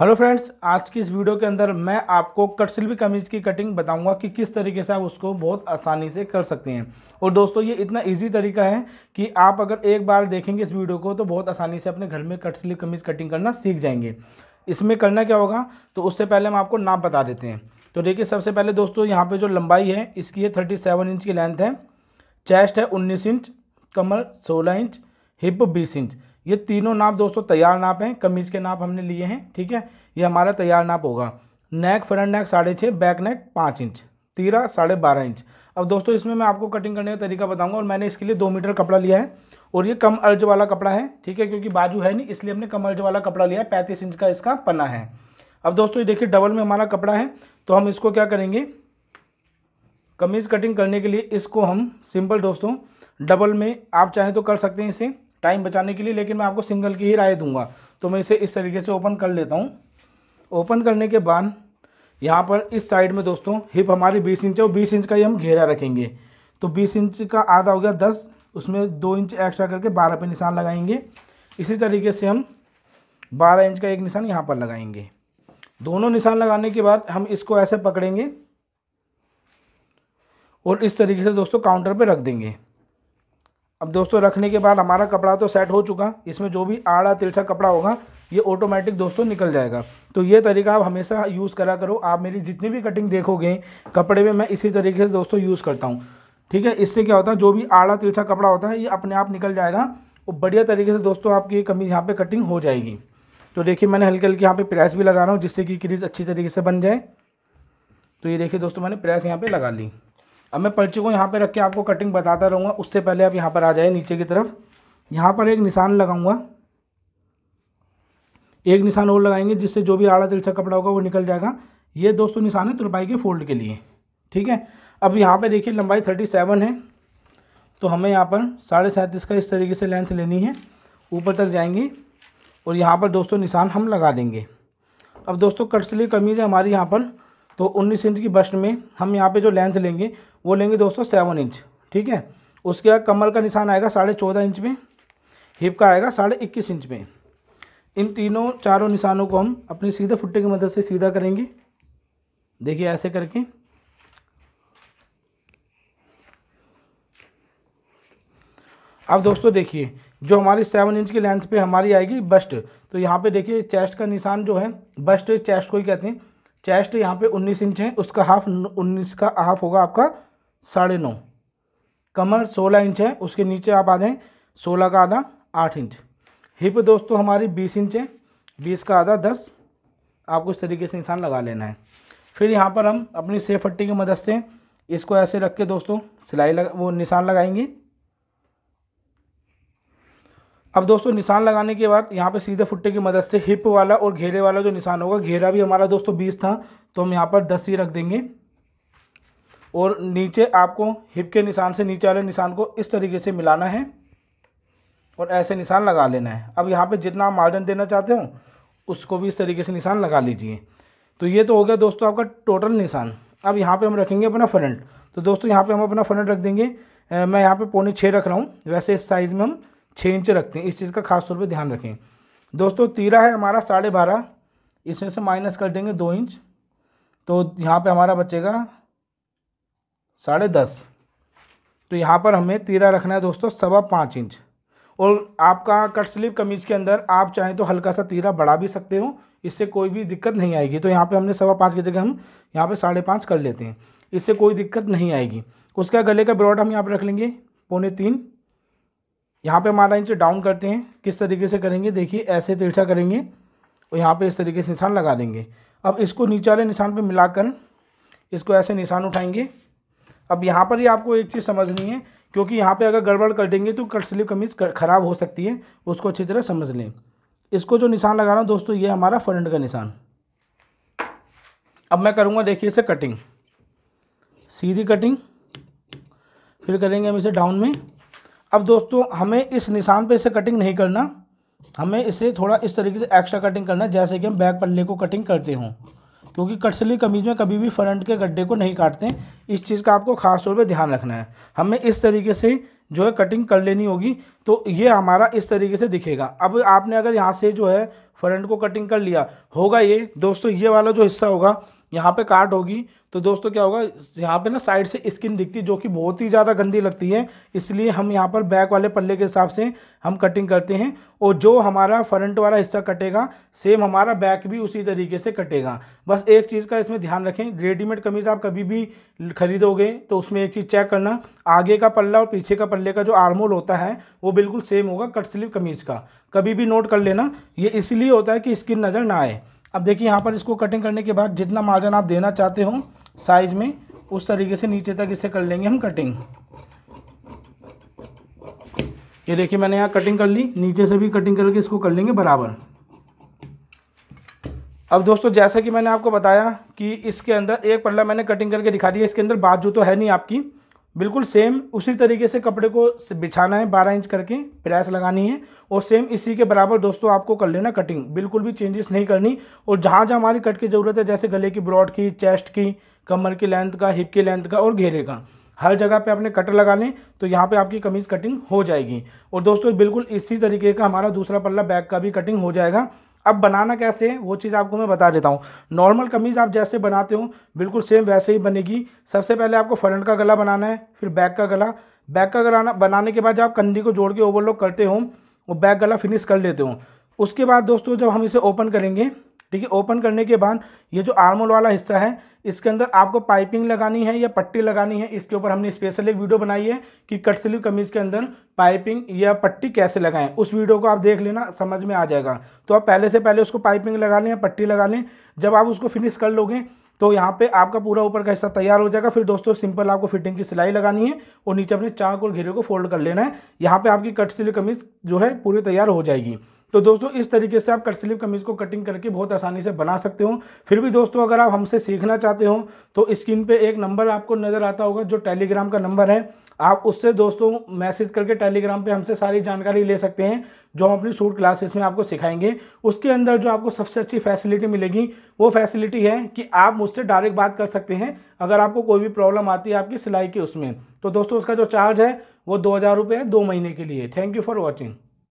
hello friends आज की इस वीडियो के अंदर मैं आपको कट सिल्वी कमीज की कटिंग बताऊंगा कि किस तरीके से आप उसको बहुत आसानी से कर सकते हैं और दोस्तों ये इतना इजी तरीका है कि आप अगर एक बार देखेंगे इस वीडियो को तो बहुत आसानी से अपने घर में कट सिल्वी कमीज कटिंग करना सीख जाएंगे इसमें करना क्या होगा तो उससे पहले हम आपको नाप बता देते हैं तो देखिए सबसे पहले दोस्तों यहाँ पर जो लंबाई है इसकी है थर्टी इंच की लेंथ है चेस्ट है उन्नीस इंच कमर सोलह इंच हिप बीस इंच ये तीनों नाप दोस्तों तैयार नाप हैं कमीज़ के नाप हमने लिए हैं ठीक है ये हमारा तैयार नाप होगा नेक फ्रंट नेक साढ़े छः बैक नेक पाँच इंच तीरा साढ़े बारह इंच अब दोस्तों इसमें मैं आपको कटिंग करने का तरीका बताऊंगा और मैंने इसके लिए दो मीटर कपड़ा लिया है और ये कम अर्ज वाला कपड़ा है ठीक है क्योंकि बाजू है नहीं इसलिए हमने कम अर्ज वाला कपड़ा लिया है पैंतीस इंच का इसका पना है अब दोस्तों ये देखिए डबल में हमारा कपड़ा है तो हम इसको क्या करेंगे कमीज़ कटिंग करने के लिए इसको हम सिंपल दोस्तों डबल में आप चाहें तो कर सकते हैं इसे टाइम बचाने के लिए लेकिन मैं आपको सिंगल की ही राय दूंगा तो मैं इसे इस तरीके से ओपन कर लेता हूँ ओपन करने के बाद यहाँ पर इस साइड में दोस्तों हिप हमारी बीस इंच है और बीस इंच का ही हम घेरा रखेंगे तो बीस इंच का आधा हो गया दस उसमें दो इंच एक्स्ट्रा करके बारह पे निशान लगाएंगे इसी तरीके से हम बारह इंच का एक निशान यहाँ पर लगाएंगे दोनों निशान लगाने के बाद हम इसको ऐसे पकड़ेंगे और इस तरीके से दोस्तों काउंटर पे रख देंगे अब दोस्तों रखने के बाद हमारा कपड़ा तो सेट हो चुका इसमें जो भी आड़ा तिरछा कपड़ा होगा ये ऑटोमेटिक दोस्तों निकल जाएगा तो ये तरीका आप हमेशा यूज़ करा करो आप मेरी जितनी भी कटिंग देखोगे कपड़े में मैं इसी तरीके से दोस्तों यूज़ करता हूँ ठीक है इससे क्या होता है जो भी आड़ा तिरछा कपड़ा होता है ये अपने आप निकल जाएगा और बढ़िया तरीके से दोस्तों आपकी कमीज़ यहाँ पर कटिंग हो जाएगी तो देखिए मैंने हल्के हल्के यहाँ पर प्रेस भी लगा रहा हूँ जिससे कि क्रीज अच्छी तरीके से बन जाए तो ये देखिए दोस्तों मैंने प्रेस यहाँ पर लगा ली अब मैं पर्ची को यहाँ पे रख के आपको कटिंग बताता रहूँगा उससे पहले आप यहाँ पर आ जाए नीचे की तरफ यहाँ पर एक निशान लगाऊंगा एक निशान और लगाएंगे जिससे जो भी आड़ा तिलछा कपड़ा होगा वो निकल जाएगा ये दोस्तों निशान है तुरपाई के फोल्ड के लिए ठीक है अब यहाँ पर देखिए लंबाई थर्टी सेवन है तो हमें यहाँ पर साढ़े सैंतीस का इस तरीके से लेंथ लेनी है ऊपर तक जाएंगे और यहाँ पर दोस्तों निशान हम लगा देंगे अब दोस्तों कट्सली स्ली कमीज़ है हमारी यहाँ पर तो उन्नीस इंच की बस्ट में हम यहाँ पे जो लेंथ लेंगे वो लेंगे दोस्तों सेवन इंच ठीक है उसके बाद कमर का निशान आएगा साढ़े चौदह इंच में हिप का आएगा साढ़े इक्कीस इंच में इन तीनों चारों निशानों को हम अपने सीधे फुट्टे की मदद से सीधा करेंगे देखिए ऐसे करके अब दोस्तों देखिए जो हमारी सेवन इंच की लेंथ पे हमारी आएगी बस्ट तो यहाँ पे देखिए चेस्ट का निशान जो है बस्ट चेस्ट को ही कहते हैं चेस्ट यहाँ पे उन्नीस इंच है उसका हाफ उन्नीस का हाफ होगा आपका साढ़े नौ कमर सोलह इंच है उसके नीचे आप आ जाएँ सोलह का आधा आठ इंच हिप दोस्तों हमारी बीस इंच है बीस का आधा दस आपको इस तरीके से निशान लगा लेना है फिर यहाँ पर हम अपनी सेफ हट्टी की मदद से इसको ऐसे रख के दोस्तों सिलाई लगा वो निशान लगाएंगे अब दोस्तों निशान लगाने के बाद यहाँ पे सीधे फुट्टे की मदद से हिप वाला और घेरे वाला जो निशान होगा घेरा भी हमारा दोस्तों बीस था तो हम यहाँ पर दस ही रख देंगे और नीचे आपको हिप के निशान से नीचे वाले निशान को इस तरीके से मिलाना है और ऐसे निशान लगा लेना है अब यहाँ पे जितना आप मार्जिन देना चाहते हो उसको भी इस तरीके से निशान लगा लीजिए तो ये तो हो गया दोस्तों आपका टोटल निशान अब यहाँ पे हम रखेंगे अपना फ्रंट तो दोस्तों यहाँ पे हम अपना फ्रंट रख देंगे मैं यहाँ पे पौने छः रख रहा हूँ वैसे इस साइज़ में हम छः इंच रखते हैं इस चीज़ का खास तौर पर ध्यान रखें दोस्तों तीरा है हमारा साढ़े बारह इसमें से माइनस कर देंगे दो इंच तो यहाँ पे हमारा बचेगा साढ़े दस तो यहाँ पर हमें तीरा रखना है दोस्तों सवा पाँच इंच और आपका कट स्लीप कमीज़ के अंदर आप चाहें तो हल्का सा तीरा बढ़ा भी सकते हो इससे कोई भी दिक्कत नहीं आएगी तो यहाँ पर हमने सवा पाँच की जगह हम यहाँ पर साढ़े पाँच कर लेते हैं इससे कोई दिक्कत नहीं आएगी उसका गले का ब्रॉड हम यहाँ पर रख लेंगे पौने तीन यहाँ पे हमारा इंच डाउन करते हैं किस तरीके से करेंगे देखिए ऐसे तिरछा करेंगे और यहाँ पे इस तरीके से निशान लगा देंगे अब इसको नीचे वाले निशान पे मिलाकर इसको ऐसे निशान उठाएंगे अब यहाँ पर ही आपको एक चीज़ समझनी है क्योंकि यहाँ पे अगर गड़बड़ कर देंगे तो कट स्लीव कमीज ख़राब हो सकती है उसको अच्छी तरह समझ लें इसको जो निशान लगा रहा हूँ दोस्तों ये हमारा फ्रंट का निशान अब मैं करूँगा देखिए इसे कटिंग सीधी कटिंग फिर करेंगे हम इसे डाउन में अब दोस्तों हमें इस निशान पे इसे कटिंग नहीं करना हमें इसे थोड़ा इस तरीके से एक्स्ट्रा कटिंग करना जैसे कि हम बैक पल्ले को कटिंग करते हों क्योंकि कटसली कमीज में कभी भी फ्रंट के गड्ढे को नहीं काटते इस चीज़ का आपको खास तौर पे ध्यान रखना है हमें इस तरीके से जो है कटिंग कर लेनी होगी तो ये हमारा इस तरीके से दिखेगा अब आपने अगर यहाँ से जो है फ्रंट को कटिंग कर लिया होगा ये दोस्तों ये वाला जो हिस्सा होगा यहाँ पे काट होगी तो दोस्तों क्या होगा यहाँ पे ना साइड से स्किन दिखती है जो कि बहुत ही ज़्यादा गंदी लगती है इसलिए हम यहाँ पर बैक वाले पल्ले के हिसाब से हम कटिंग करते हैं और जो हमारा फ्रंट वाला हिस्सा कटेगा सेम हमारा बैक भी उसी तरीके से कटेगा बस एक चीज़ का इसमें ध्यान रखें रेडीमेड कमीज़ आप कभी भी खरीदोगे तो उसमें एक चीज़ चेक करना आगे का पल्ला और पीछे का पल्ले का जो आर्मोल होता है वो बिल्कुल सेम होगा कट स्लीव कमीज़ का कभी भी नोट कर लेना ये इसलिए होता है कि स्किन नज़र ना आए अब देखिए यहाँ पर इसको कटिंग करने के बाद जितना मार्जिन आप देना चाहते हो साइज़ में उस तरीके से नीचे तक इसे कर लेंगे हम कटिंग ये देखिए मैंने यहाँ कटिंग कर ली नीचे से भी कटिंग करके इसको कर लेंगे बराबर अब दोस्तों जैसा कि मैंने आपको बताया कि इसके अंदर एक पल्ला मैंने कटिंग करके दिखा दिया इसके अंदर बाजू तो है नहीं आपकी बिल्कुल सेम उसी तरीके से कपड़े को बिछाना है बारह इंच करके प्रेस लगानी है और सेम इसी के बराबर दोस्तों आपको कर लेना कटिंग बिल्कुल भी चेंजेस नहीं करनी और जहाँ जहाँ हमारी कट की ज़रूरत है जैसे गले की ब्रॉड की चेस्ट की कमर की लेंथ का हिप की लेंथ का और घेरे का हर जगह पे आपने कटर लगा लें तो यहाँ पे आपकी कमीज़ कटिंग हो जाएगी और दोस्तों बिल्कुल इसी तरीके का हमारा दूसरा पल्ला बैक का भी कटिंग हो जाएगा अब बनाना कैसे है वो चीज़ आपको मैं बता देता हूँ नॉर्मल कमीज़ आप जैसे बनाते हो बिल्कुल सेम वैसे ही बनेगी सबसे पहले आपको फ्रंट का गला बनाना है फिर बैक का गला बैक का गला बनाने के बाद जब आप कंधी को जोड़ के ओवरलॉक करते हो और बैक गला फिनिश कर लेते हो उसके बाद दोस्तों जब हम इसे ओपन करेंगे ठीक है ओपन करने के बाद ये जो आर्मोल वाला हिस्सा है इसके अंदर आपको पाइपिंग लगानी है या पट्टी लगानी है इसके ऊपर हमने स्पेशल एक वीडियो बनाई है कि कट स्लीव कमीज़ के अंदर पाइपिंग या पट्टी कैसे लगाएं उस वीडियो को आप देख लेना समझ में आ जाएगा तो आप पहले से पहले उसको पाइपिंग लगा लें या पट्टी लगा लें जब आप उसको फिनिश कर लोगे तो यहाँ पे आपका पूरा ऊपर का हिस्सा तैयार हो जाएगा फिर दोस्तों सिंपल आपको फिटिंग की सिलाई लगानी है और नीचे अपने चाक और घेरे को फोल्ड कर लेना है यहाँ पे आपकी कट सिली कमीज जो है पूरी तैयार हो जाएगी तो दोस्तों इस तरीके से आप कट स्लीव कमीज़ को कटिंग करके बहुत आसानी से बना सकते हो फिर भी दोस्तों अगर आप हमसे सीखना चाहते हो तो स्क्रीन पे एक नंबर आपको नज़र आता होगा जो टेलीग्राम का नंबर है आप उससे दोस्तों मैसेज करके टेलीग्राम पे हमसे सारी जानकारी ले सकते हैं जो हम अपनी सूट क्लासेस में आपको सिखाएंगे उसके अंदर जो आपको सबसे अच्छी फैसिलिटी मिलेगी वो फैसिलिटी है कि आप मुझसे डायरेक्ट बात कर सकते हैं अगर आपको कोई भी प्रॉब्लम आती है आपकी सिलाई की उसमें तो दोस्तों उसका जो चार्ज है वो दो हज़ार रुपये है दो महीने के लिए थैंक यू फॉर वॉचिंग